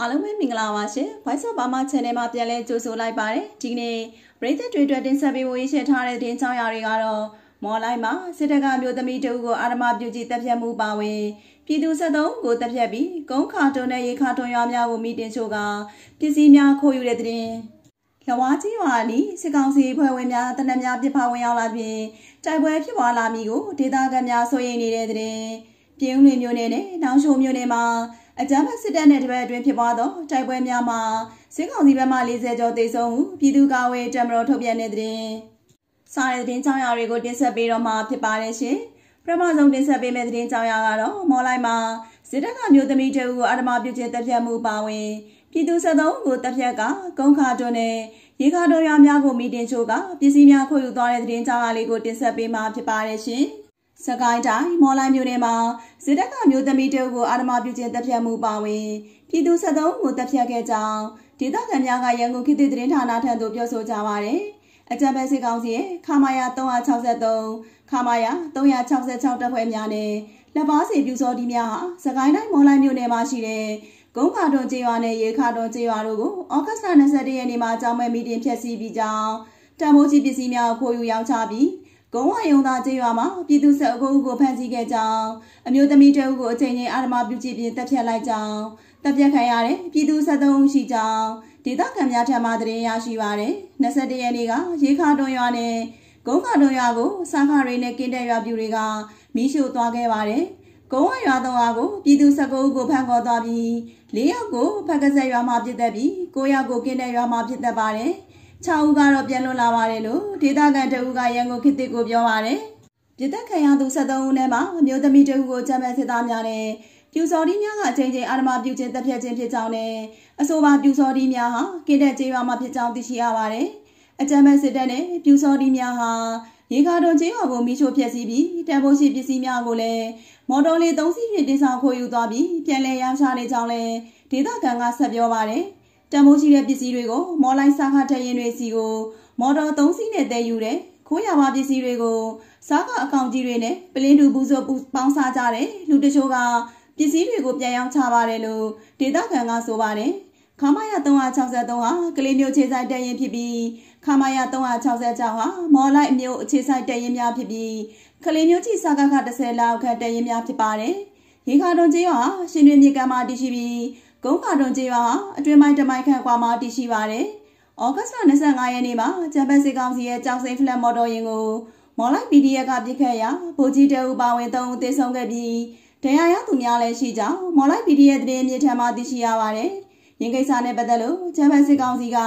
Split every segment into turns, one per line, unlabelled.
အားလုံးပဲမင်္ဂလာပါရှင်။ Voice of Burma Channel မှာပြန်လည်ကြိုဆိုလိုက်ပါတယ်။ဒီနေ့ပရိသတ်တွေအတွက်တင်ဆက်ပေးဖို့ရည်ရှိထားတဲ့တင်ကြောင်းရာတွေကတော့မော်လိုက်မှာစစ်တပ်ကမျိုးသမီးတဦးကိုအာရမပြုကြည်တပ်ဖြတ်မှုပါဝင်ပြည်သူ73ကိုတပ်ဖြတ်ပြီးကုန်းခါတွန်းနဲ့ရေခါတွန်းရွာများကိုမိတင်ချို့ကပစ္စည်းများခိုးယူတဲ့တဲ့လဝါကြီးရွာလီစစ်ကောင်စီဖွဲ့ဝင်များတနက်များပြစ်ဖဝင်ရောက်လာပြီးတိုက်ပွဲဖြစ်ပွားလာမိကိုဒေသခံများစိုးရိမ်နေတဲ့တဲ့ပြင်းဦးလွင်မြို့နယ်နဲ့နောင်ရှုံမြို့နယ်မှာအကြမ်းဖက်စစ်တပ်နဲ့တပတ်အတွင်းဖြစ်ပွားသောတိုက်ပွဲများမှာစစ်ကောင်စီဘက်မှ40ကျော်သေဆုံးမှုပြည်သူ့ကာဝေးတပ်မတော်ထုတ်ပြန်တဲ့သတင်းစားရတဲ့သတင်းကြောင်းရာတွေကိုတင်ဆက်ပေးတော့မှာဖြစ်ပါတယ်ရှင်ပထမဆုံးတင်ဆက်ပေးမယ့်သတင်းကြောင်းရာကတော့မော်လိုက်မှာစစ်တပ်ကမျိုးသမီးတအူကိုအာဓမပြုခြင်းတပ်ဖြတ်မှုပါဝင် ပြည်သူ73ကိုတပ်ဖြတ်ကကုန်းခါတွန်းနဲ့ရေခါတော်ရွာများကိုမီတင်ချိုးကပစ္စည်းများခိုးယူသွားတဲ့သတင်းကြောင်းရာလေးကိုတင်ဆက်ပေးမှာဖြစ်ပါတယ်ရှင်။စကိုင်းတိုင်းမော်လိုက်မြို့နယ်မှာဇစ်တက်ကမျိုးသမီးတဦးကိုအာဓမပြုကျင့်တပ်ဖြတ်မှုပါဝင်ပြည်သူ73ဦးကိုတပ်ဖြတ်ခဲ့ကြောင်းဒေသခံများကရန်ကုန်ခေတ်သစ်သတင်းဌာနထံသို့ပြောဆိုကြပါရယ်အကြံပေးစစ်ကောင်စီရဲ့ခမာယာ363ခမာယာ366တပ်ဖွဲ့များနဲ့လက်ပါစီပြူစောတီများဟာစကိုင်းတိုင်းမော်လိုက်မြို့နယ်မှာရှိတဲ့ဂုံးခါတွန်ကျေးရွာနဲ့ရေခါတွန်ကျေးရွာတို့ကိုဩဂတ်စ်လ21ရက်နေ့မှာအကြောင်းမဲ့မီတင်ဖျက်ဆီးပြီးကြောင်းတံမိုးကြီးပစ္စည်းများကိုခိုးယူရောင်းချပြီးဂုံဝယုံသာကျေးရွာမှာပြည်သူဆက်အုပ်ကိုဖမ်းဆီးခဲ့ကြောင်းအမျိုးသမီးတအုပ်ကိုအချိန်ချင်းအာဓမပြုကျင့်ပြင်တပ်ဖြတ်လိုက်ကြောင်းတပ်ဖြတ်ခံရတဲ့ပြည်သူဆက်သုံးဦးရှိကြောင်းဒေသခံများထံမှသတင်းရရှိပါရယ်21ရက်နေ့ကရေခါတွန်ရွာနဲ့ဂုံးခါတွန်ရွာကို စာခရီနဲ့ကင်းတက်ရွာပြူတွေကမီးရှို့သွားခဲ့ပါရယ်ဂုံးဝရွာတော်အားကိုပြည်သူ19ဦးကိုဖမ်းခေါ်သွားပြီး၄ယောက်ကိုဖက်ကဆက်ရွာမှာပြစ်တက်ပြီး9ယောက်ကိုကင်းတက်ရွာမှာပြစ်တက်ပါတယ်။6ဦးကတော့ပြန်လွတ်လာပါတယ်လို့ဒေသခံတအူးကရန်ကုန်ခေတ်ကိုပြောပါတယ်။ပြည်သက်ခံရသူ73ဦးထဲမှာအမျိုးသမီးတအူးကိုချမ်းပဲစစ်သားများနဲ့ပြူစော်ဒီများကအချိန်ချင်းအာဓမပြုခြင်းတပ်ဖြတ်ခြင်းဖြစ်ကြောင်းနဲ့အဆိုပါပြူစော်ဒီများဟာကင်းတဲ့ကျေးရွာမှာဖြစ်ကြောင်းသိရှိရပါတယ်။အကြမ်းဖက်စစ်တပ်နဲ့ပြူစော်ဒီများဟာရေကာတွန်ကျေးရွာကိုမိချိုဖျက်ဆီးပြီးတန်ဖိုးရှိပစ္စည်းများကိုလည်းမော်တော်လေး၃စီးဖြင့်တင်ဆောင်ခိုးယူသွားပြီးပြန်လည်ရောင်းချနေကြောင်းလည်းဒေသခံကဆက်ပြောပါတယ်။တံမိုးရှိတဲ့ပစ္စည်းတွေကို မော်လိုက်စားခထရင်တွေစီကိုမော်တော်၃စီးနဲ့တည်ယူတယ်ခိုးရပါပစ္စည်းတွေကိုစားကအကောင့်ကြီးတွေနဲ့ပလင်းတူပူဇော်ပူပေါင်းစားကြတယ်လူတချို့ကပစ္စည်းတွေကို ပြန်ရောင်းချပါတယ်လို့ဒေတာကန်ကဆိုပါတယ်ခမရ363ဟာကလေးမျိုးခြေဆိုင်တရင်ဖြစ်ပြီးခမရ366ဟာမော်လိုက်မျိုးခြေဆိုင်တရင်များဖြစ်ပြီးကလေးမျိုးကြီးစာကက30လောက်ခန့်တရင်များဖြစ်ပါတယ်ရေခါတွန်ကျေးရွာရှင်တွင်မြေကမ်းမှာတည်ရှိပြီးဂုံးကာတွန်ကျေးရွာဟာအတွင်းပိုင်းတမိုင်ခန့်ကွာမှာတည်ရှိပါတယ်။ဩဂတ်စ်လ25ရက်နေ့မှာဂျပန်စစ်ကောင်စီရဲ့ကြောင်စိန်ဖလက်မော်တော်ယာဉ်ကိုမော်လိုက် PDF ကပြစ်ခတ်ရာဗိုလ်ကြီးတအူပါဝင်3ဦးသေဆုံးခဲ့ပြီးတရားရသူများလည်းရှိကြောင်းမော်လိုက် PDF တရင်မြေထံမှသိရှိရပါတယ်။ရင်ကိစ္စနဲ့ပတ်သက်လို့ဂျပန်စစ်ကောင်စီက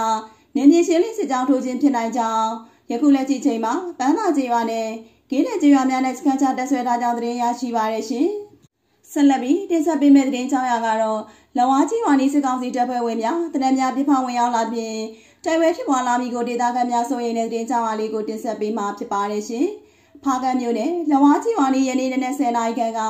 နေမြေရှင်းလင်းစစ်ကြောင်းထိုးခြင်းဖြစ်နိုင်ကြောင်းယခုလက်ရှိချိန်မှာပန်းသာကျေးရွာနဲ့ဂင်းနယ်ကျေးရွာများနဲ့စခန်းချတက်ဆွဲထားကြောင်းသတင်းရရှိပါရရှင်။ဆက်လက်ပြီးတင်ဆက်ပေးမယ့်သတင်းကြောင်းရာကတော့လဝါကြီးဝါနီစစ်ကောင်စီတပ်ဖွဲ့ဝင်များတနက်များပြဖောင်းဝင်ရောက်လာပြီးတိုက်ပွဲဖြစ်ပွားလာမိကိုဒေသခံများစိုးရိမ်တဲ့တင်ကြောင်အားလေးကိုတင်ဆက်ပေးမှာဖြစ်ပါတယ်ရှင်။ဖားကန်မြို့နယ်လဝါကြီးဝါနီယနေ့နေ့10နာရီခန့်က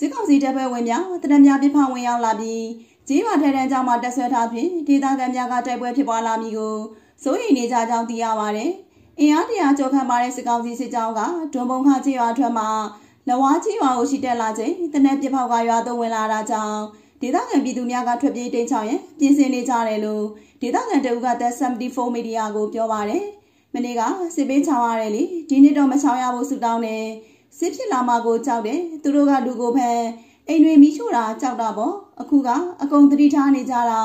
စစ်ကောင်စီတပ်ဖွဲ့ဝင်များတနက်များပြဖောင်းဝင်ရောက်လာပြီးကြီးဝါထဲတန်းကြောင်မှာတက်ဆွဲထားပြီးဒေသခံများကတိုက်ပွဲဖြစ်ပွားလာမိကိုစိုးရိမ်နေကြကြောင်းသိရပါတယ်။အင်အားတရာကျော်ခံပါတဲ့စစ်ကောင်စီစစ်ကြောင်းကဒွန်ဘုံခကြီးဝါထွက်မှာလဝါကြီးဝါကိုရှိတက်လာခြင်းတနက်ပြဖောက်ကရွာသို့ဝင်လာတာကြောင့်ဒေသခံပြည်သူများကထွက်ပြေးတိမ်ချောင်ရန်ပြင်ဆင်နေကြတယ်လို့ဒေသခံတအုပ်က The 74 Media ကိုပြောပါတယ်။မနေ့ကစစ်ပေးချောင်ရတယ်လေဒီနေ့တော့မချောင်ရဘူးဆူတောင်းတယ်။စစ်ဖြစ်လာမှကိုကြောက်တယ်သူတို့ကလူကိုဖန်အိမ်တွေမိရှို့တာကြောက်တာပေါ့အခုကအကုန်သတိထားနေကြတာ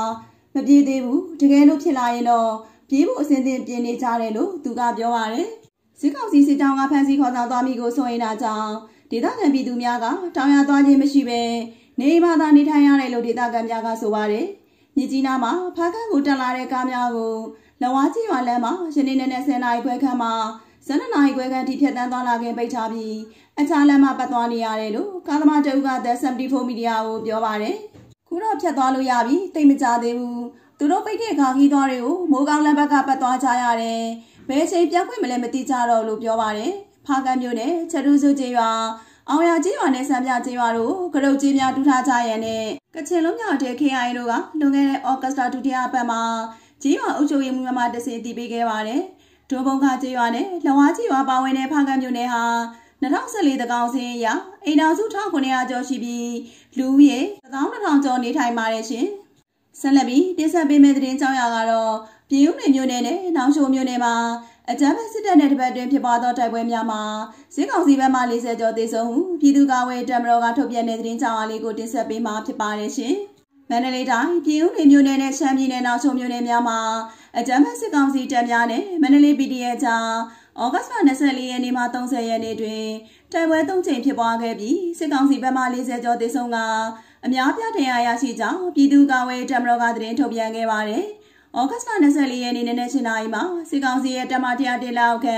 မပြေးသေးဘူးတကယ်လို့ဖြစ်လာရင်တော့ပြေးဖို့အဆင်သင့်ပြင်နေကြတယ်လို့သူကပြောပါတယ်။စစ်ကောင်စီစစ်တောင်းကဖမ်းဆီးခေါ်ဆောင်သွားမိကိုစိုးရိမ်တာကြောင့်ဒေသခံပြည်သူများကတောင်းရသွားခြင်းမရှိဘဲနေမှသာနေထိုင်ရတယ်လို့ဒေသခံများကဆိုပါတယ်။မြကြီးနားမှာဖားကန်ကိုတက်လာတဲ့ကားများကိုလဝါကြီးရွာလမ်းမှာယနေ့နေ့နဲ့10နာရီခွဲခန့်မှာဇန်နနာရီခွဲခန့်ထိဖြတ်တန်းသွားလာခဲ့ပိတ်ထားပြီးအခြားလမ်းမှာပတ်သွားနေရတယ်လို့ကားသမားတဦးက The 74 Media ကို ပြောပါတယ်။ခုတော့ဖြတ်သွားလို့ရပြီတိတ်မကြသေးဘူး။သူတို့ပိတ်တဲ့ခါခီးသွားတွေကိုမိုးကောင်းလမ်းဘက်ကပတ်သွားကြရတယ်။ဘယ်ချိန်ပြောက်ခွင့်မလဲမသိကြတော့လို့ပြောပါတယ်။ဖားကန်မြို့နယ်ချက်တူးစုကျေးရွာအောင်ရကြီးရွာနဲ့ဆံပြကြီးရွာတို့ကရုတ်ကြီးများတူးထားကြရန်နဲ့ကချင်လုံးမြောက်တဲ့ KI တို့ကလွန်ခဲ့တဲ့ဩဂတ်စတာဒုတိယပတ်မှာကြီးရွာအုပ်ချုပ်ရေးမှူးမှတဆင်တည်ပေးခဲ့ပါတယ်။ဒိုးဘုံခကြီးရွာနဲ့လဝါကြီးရွာပါဝင်တဲ့ဖားကမြို့နယ်ဟာ2014တကောင်စင်းအရအိမ်တော်စု1900ကျော်ရှိပြီးလူဦးရေ12000ကျော်နေထိုင်ပါတယ်ရှင်။ဆက်လက်ပြီးတင်ဆက်ပေးမယ့်သတင်းကြောင်းရာကတော့ပြည်ဦးနယ်မြို့နယ်နဲ့နောင်ရှိုမြို့နယ်မှာအကြမ်းဖက်စစ်တပ်နဲ့တပတ်တွင်ဖြစ်ပွားသောတိုက်ပွဲများမှာစစ်ကောင်စီဘက်မှ40ကျော်သေဆုံးမှုပြည်သူ့ကာကွယ်တပ်မတော်ကထုတ်ပြန်တဲ့သတင်းကြောင်းအားလေးကိုတင်ဆက်ပေးမှာဖြစ်ပါတယ်ရှင်။မန္တလေးတိုင်းပြည်ဦးနယ်မြို့နယ်နဲ့ရှမ်းပြည်နယ်နောင်ရှိုမြို့နယ်များမှာအကြမ်းဖက်စစ်ကောင်စီတပ်များနဲ့မန္တလေး PDF ကြားဩဂတ်လ24ရက်နေ့မှ30ရက်နေ့တွင်တိုက်ပွဲ၃ကြိမ်ဖြစ်ပွားခဲ့ပြီးစစ်ကောင်စီဘက်မှ40ကျော်သေဆုံးကအများပြားတင်ရရရှိကြောင်းပြည်သူ့ကာကွယ်တပ်မတော်ကသတင်းထုတ်ပြန်ခဲ့ပါတယ်။ဩဂတ်စ်လ24ရက်နေ့နေ့နဲ့7နာရီမှာစစ်ကောင်စီရဲ့တပ်မ100တင်လောက်ခံ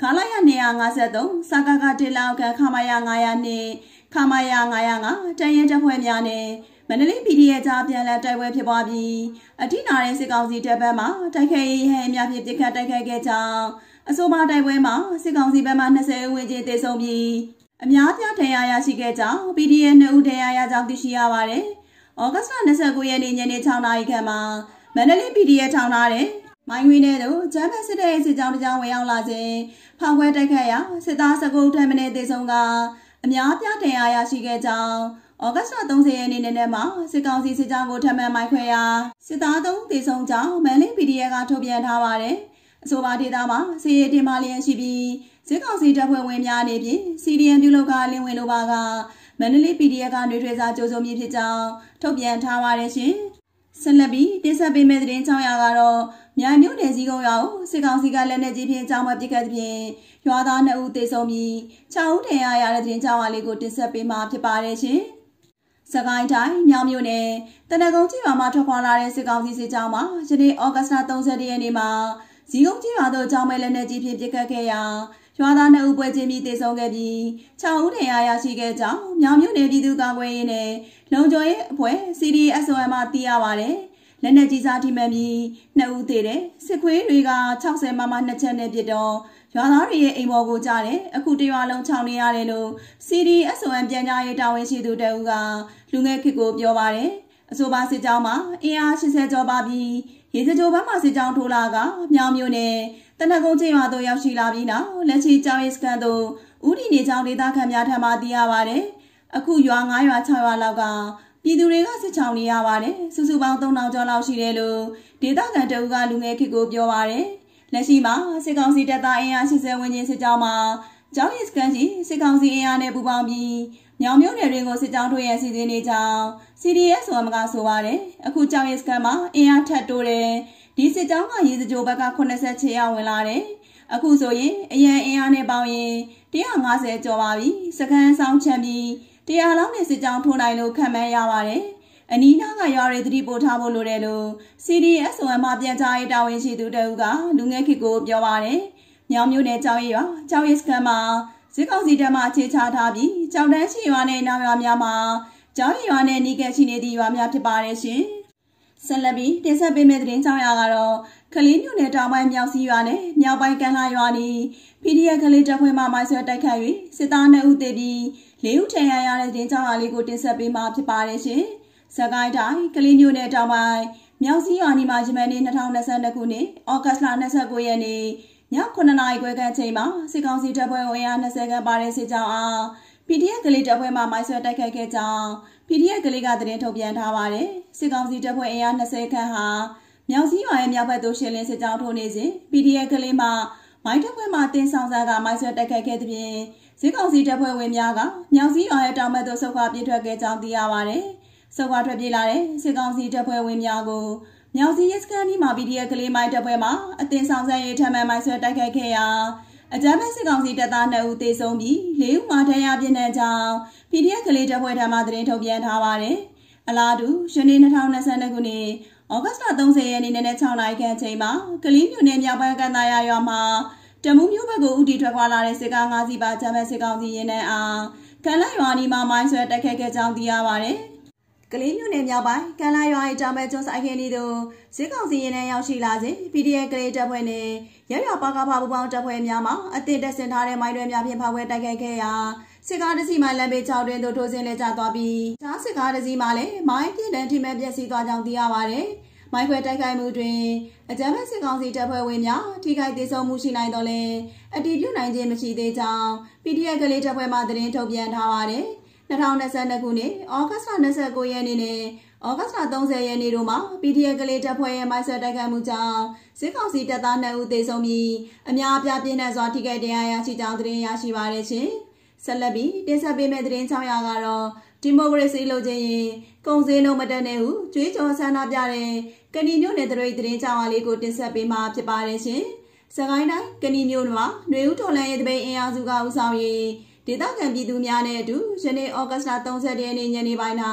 ခလာရ253စကကတင်လောက်ခံခမာရ900နှင့်ခမာရ905တန်ရဲတပ်ဖွဲ့များနဲ့မန္တလေး PDF ကြားပြန်လည်တိုက်ပွဲဖြစ်ပွားပြီးအထိနာတဲ့စစ်ကောင်စီတပ်ဘက်မှတိုက်ခိုက်ရေးဟန်အများဖြင့်ပြစ်ခတ်တိုက်ခိုက်ခဲ့ကြောင်းအဆိုပါတိုက်ပွဲမှာစစ်ကောင်စီဘက်မှ20ဦးဝန်းကျင်သေဆုံးပြီးအများပြားဒဏ်ရာရရှိခဲ့ကြောင်း PDA နှစ်ဦးဒဏ်ရာရကြောင်းသိရှိရပါတယ်။ဩဂတ်စ်လ29ရက်နေ့ညနေ6နာရီခန့်မှာမန္တလေး PDA ထောင်ထားတဲ့မိုင်းငွေနဲ့တို့ကျမ်းပတ်စစ်တဲ့စစ်ကြောင်းတစ်ကြောင်းဝင်ရောက်လာခြင်းဖောက်ခွဲတိုက်ခတ်ရာစစ်သား19ဦးထပ်မံတေဆုံးကအများပြားဒဏ်ရာရရှိခဲ့ကြောင်းဩဂတ်စ်လ30ရက်နေ့နေ့မှာစစ်ကောင်စီစစ်ကြောင်းကိုထပ်မံမိုက်ခွဲရာစစ်သား3ဦးတေဆုံးကြောင်းမန္တလေး PDA ကထုတ်ပြန်ထားပါတယ်။အဆိုပါဒေသမှာစီရီတင်မာလျင်ရှိပြီးဈေးကောင်စီတပ်ဖွဲ့ဝင်များအနေဖြင့်စီရီယံပြုလုပ်ကလင်းဝင်လိုပါကမန္တလေး PDF ကနေထွေစာကြိုးစုံမည်ဖြစ်ကြောင်းထုတ်ပြန်ထားပါတယ်ရှင်။ဆက်လက်ပြီးတင်ဆက်ပေးမယ့်သတင်းကြောင်းရာကတော့မြိုင်မြို့နယ်စည်းကုန်းရွာကိုစစ်ကောင်စီကလက်နက်ကြီးဖြင့်ကြောင်းမပစ်ခတ်သဖြင့်ရွာသား2ဦးသေဆုံးပြီး6ဦးဒဏ်ရာရတဲ့သတင်းကြောင်းအားလေးကိုတင်ဆက်ပေးမှာဖြစ်ပါတယ်ရှင်။စကိုင်းတိုင်းမြောင်မြို့နယ်တနကုံကြီးရွာမှာထွက်ခွာလာတဲ့စစ်ကောင်စီစစ်ကြောင်းမှာယနေ့ဩဂတ်စ်လ31ရက်နေ့မှာဇီကုန်းကြီးရွာသို့ကြောင်းမဲလက်နေကြီးဖြင့်ပြစ်ခတ်ခဲ့ရာရွာသားနှစ်ဦးပွဲချင်းပြီးတေဆုံးခဲ့ပြီး6ဦးထင်ရရရှိခဲ့ကြောင်းမြောင်မြို့နယ်ပြည်သူ့ကာကွယ်ရေးနယ်လုံခြုံရေးအဖွဲ့ CDSOM မှသိရပါတယ်။လက်နေကြီးစားထိမှန်ပြီးနှစ်ဦးသေးတယ်စစ်ခွေးတွေက60မမနှစ်ချက်နဲ့ပြစ်တော့ရွာသားတွေရဲ့အိမ်ပေါ်ကိုကြားတယ်အခုတရွာလုံးခြောင်နေရတယ်လို့ CDSOM ပြန်ကြားရေးတာဝန်ရှိသူတအူးကလူငယ်ခေတ်ကိုပြောပါတယ်။အဆိုပါစစ်ကြောင်းမှာအင်အား80ကျော်ပါပြီးရေစကြိုဘက်မှစစ်ကြောင်းထိုးလာကမြောင်မြို့နယ်တနကုန်းချင်းရွာသို့ရောက်ရှိလာပြီးနောက်လက်ရှိကြောင်ရေးစခန်းသို့ဦးတည်နေကြောင်းဒေသခံများထံမှသိရပါတယ်။အခုရွာ9ရွာ6ရွာလောက်ကပြည်သူတွေကစစ်ချောင်းနေရပါတယ်။စုစုပေါင်း3000ကျော်လောက်ရှိတယ်လို့ဒေသခံတအုပ်ကလူငယ်ခေတ်ကိုပြောပါတယ်။လက်ရှိမှာစစ်ကောင်စီတပ်သားအင်အား80ဝန်းကျင်စစ်ကြောင်းမှာကျောင်းရစ်ကန်ရှိစစ်ကောင်စီအင်အားနဲ့ပူးပေါင်းပြီးမြောင်မြို့နယ်တွင်ကိုစစ်ကြောင်းထိုးရန်စီစဉ်နေကြောင်း CDS ဆိုမှကဆိုပါတယ်အခုကျောင်းရစ်ကန်မှာအင်အားထပ်တိုးတယ်ဒီစစ်ကြောင်းကရေစကြိုဘက်က86ရောက်ဝင်လာတယ်အခုဆိုရင်အရန်အင်အားနဲ့ပေါင်းရင်150ကျော်ပါပြီစကန်ဆောင်ချန်ပြီးတရားလောက်နဲ့စစ်ကြောင်းထိုးနိုင်လို့ခံမှန်းရပါတယ်အနီးနားကရွာတွေသတိပို့ထားဖို့လိုတယ်လို့ CDS ဆိုမှပြန်ကြားရေးတာဝန်ရှိသူတအုပ်ကလူငယ်ခေတ်ကိုပြောပါတယ်။ညောင်မျိုးနယ်ကြောင်ရည်ရွာကြောင်ရည်စခန်းမှာစစ်ကောင်စီတပ်မှအခြေချထားပြီးကြောင်တန်းရှိရွာနဲ့နောင်ရွာများမှာကြောင်ရည်ရွာနဲ့နေကရှိနေသည့်ရွာများဖြစ်ပါတယ်ရှင်။ဆက်လက်ပြီးတင်ဆက်ပေးမယ့်သတင်းကြောင်ရကတော့ကလေးမြို့နယ်တောင်ပိုင်းမြောက်စီရွာနဲ့မြောက်ပိုင်းကန်လာရွာနီ PDF ကလေးတပ်ဖွဲ့မှမိုင်းဆွဲတိုက်ခတ်၍စစ်သား2ဦးသေပြီး၄ဦးထဏ်ရာရတဲ့တင်ကြောင်ရလေးကိုတင်ဆက်ပေးမှာဖြစ်ပါတယ်ရှင်။စကိုင်းတိုင်းကလေးမြို့နယ်တောင်ပိုင်းမြောက်စီရွာနီမှာယမန်နေ့2022ခုနှစ်ဩဂတ်လ29ရက်နေ့9နာရီခွဲခန့်ချိန်မှာစစ်ကောင်စီတပ်ဖွဲ့ဝင်အား20ခန့်ပါတဲ့စစ်ကြောင်းအား PDF ကလေးတပ်ဖွဲ့မှမိုင်းဆွဲတိုက်ခိုက်ခဲ့ကြောင်း PDF ကလေးကသတင်းထုတ်ပြန်ထားပါတယ်။စစ်ကောင်စီတပ်ဖွဲ့အား20ခန့်ဟာမြောက်စည်းရွာရဲ့မြောက်ဘက်သို့ရှင်းလင်းစစ်ကြောင်းထိုးနေစဉ် PDF ကလေးမှမိုင်းတပ်ဖွဲ့မှတင်ဆောင်စာကမိုင်းဆွဲတိုက်ခိုက်ခဲ့သဖြင့်စစ်ကောင်စီတပ်ဖွဲ့ဝင်များကမြောက်စည်းရွာရဲ့တောင်ဘက်သို့ဆုတ်ခွာပြေးထွက်ခဲ့ကြောင်းသိရပါတယ်။ဆုတ်ခွာထွက်ပြေးလာတဲ့စစ်ကောင်စီတပ်ဖွဲ့ဝင်များကိုမြောင်စီရဲစခန်းနီးမှာ PDF ကလေးမိုင်းတပ်ပွဲမှာအတင်ဆောင်ဆိုင်ရေးထမ်းမှန်မိုင်းဆွဲတိုက်ခိုက်ခဲ့ရာအကြမ်းဖက်စစ်ကောင်စီတပ်သား2ဦးသေဆုံးပြီး၄ဦးမှာဒဏ်ရာပြင်းထန်ကြောင်း PDF ကလေးတပ်ဖွဲ့ထံမှသတင်းထုတ်ပြန်ထားပါတယ်။အလားတူယနေ့2022ခုနှစ်ဩဂတ်လ30ရက်နေ့နဲ့6နာရီခန့်အချိန်မှာကလေးမြို့နယ်မြောက်ပိုင်းကန်သာယာရွာမှာတမူးမျိုးဘက်ကိုဦးတည်ထွက်ခွာလာတဲ့စစ်ကား၅စီးပါဂျမ်းမက်စစ်ကောင်စီရင်နှံအားကန်လက်ရွာနီမှာမိုင်းဆွဲတိုက်ခိုက်ခဲ့ကြောင်းသိရပါတယ်။ကလေးမြို့နယ်မြောက်ပိုင်းကံလာရွာ၏တာမဲကျွန်းဆိုင်ခင်းဒီသို့ဈေးကောင်စီရင်နှံရောက်ရှိလာစဉ် PDA ကလေးတပ်ဖွဲ့နှင့်ရရပါကဖပူပေါင်းတပ်ဖွဲ့များမှအသင့်တက်ဆင်ထားတဲ့မိုင်းတွဲများဖြင့်ဖောက်ဝဲတိုက်ခိုက်ခဲ့ရာစစ်ကားတစ်စီးမှလမ်းဘေးချောင်းတွင်သို့ထိုးဆင်းလဲကျသွားပြီးတခြားစစ်ကားတစ်စီးမှလည်းမိုင်းပြင်းထန်ထိမှန်ပျက်စီးသွားကြောင်းသိရပါသည်မိုက်ခွဲတိုက်ခိုက်မှုတွင်အကြမ်းဖက်စစ်ကောင်စီတပ်ဖွဲ့ဝင်များထိခိုက်ဒေဆုံးမှုရှိနိုင်တော်လဲအတည်ပြုနိုင်ခြင်းမရှိသေးကြောင်း PDF ကလေးတပ်ဖွဲ့မှသတင်းထုတ်ပြန်ထားပါတယ်။2022ခုနှစ်ဩဂတ်လ29ရက်နေ့နဲ့ဩဂတ်လ30ရက်နေ့တို့မှာ PDF ကလေးတပ်ဖွဲ့ရဲ့မိုက်ဆက်တိုက်ခိုက်မှုကြောင့်စစ်ကောင်စီတပ်သား2ဦးသေဆုံးပြီးအများအပြားပြင်းထန်စွာထိခိုက်ဒဏ်ရာရရှိကြောင်းသတင်းရရှိပါရခြင်းဆက်လက်ပြီးတင်ဆက်ပေးမယ့်သတင်း600ကတော့ဒီမိုကရေစီလိုချင်ရင်ကုံစင်းလုံးမတက်နဲ့ဟုကြွေးကြော်ဆန္ဒပြတဲ့ကဏီမျိုးနယ်တရိတ်သတင်းကြောင်းအားလေးကိုတင်ဆက်ပေးမှာဖြစ်ပါတယ်ရှင်။စကိုင်းတိုင်းကဏီမျိုးမှာຫນွေဦးတော်လန်ရဲ့တပိတ်အင်အားစုကဦးဆောင်ရေးဒေသခံပြည်သူများနဲ့အတူယနေ့ဩဂတ်စ်လ30ရက်နေ့ညနေပိုင်း၌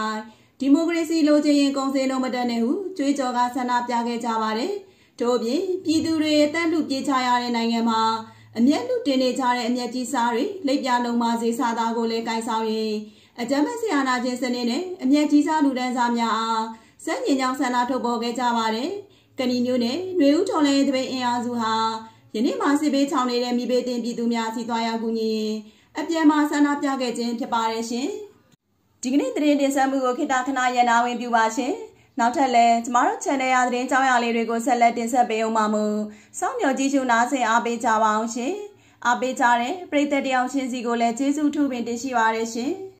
ဒီမိုကရေစီလိုချင်ရင်ကုန်စည်လုံးမတက်နဲ့ဟုကြွေးကြော်ကဆန္ဒပြခဲ့ကြပါတယ်။ထို့ပြင်ပြည်သူတွေတက်လူပြေးချရတဲ့နိုင်ငံမှာအမျက်လူတင်နေကြတဲ့အမျက်ကြီးစားတွေလက်ပြလုံးမဈေးစားသားကိုလည်းကင်ဆောင်ရင်အကြမ်းဖက်ဆရာနာချင်းစနစ်နဲ့အမျက်ကြီးစားလူတန်းစားများအားစက်ညင်ကြောင်းဆန္ဒထုတ်ပေါ်ခဲ့ကြပါတယ်။ကဏီမျိုးနဲ့ຫນွေဦးထော်လဲတပိတ်အင်အားစုဟာယနေ့မှစစ်ဘေးချောင်နေတဲ့မိဘတင်ပြည်သူများစီသွားရောက်ကူညီရင်အပြင်းမာဆန္ဒပြခဲ့ခြင်းဖြစ်ပါတယ်ရှင်။ဒီကနေ့သတင်းတင်ဆက်မှုကိုခေတ္တခဏရနာဝင်ပြုပါရှင်။နောက်ထပ်လည်းကျမတို့ channel ရသတင်းကြောင်းရလေးတွေကိုဆက်လက်တင်ဆက်ပေးအောင်ပါမူ။စောင့်မျှော်ကြည့်ရှုနားဆင်အားပေးကြပါအောင်ရှင်။အားပေးကြတဲ့ပရိသတ်တယောက်ချင်းစီကိုလည်းကျေးဇူးထူးပင်တင်ရှိပါရရှင်။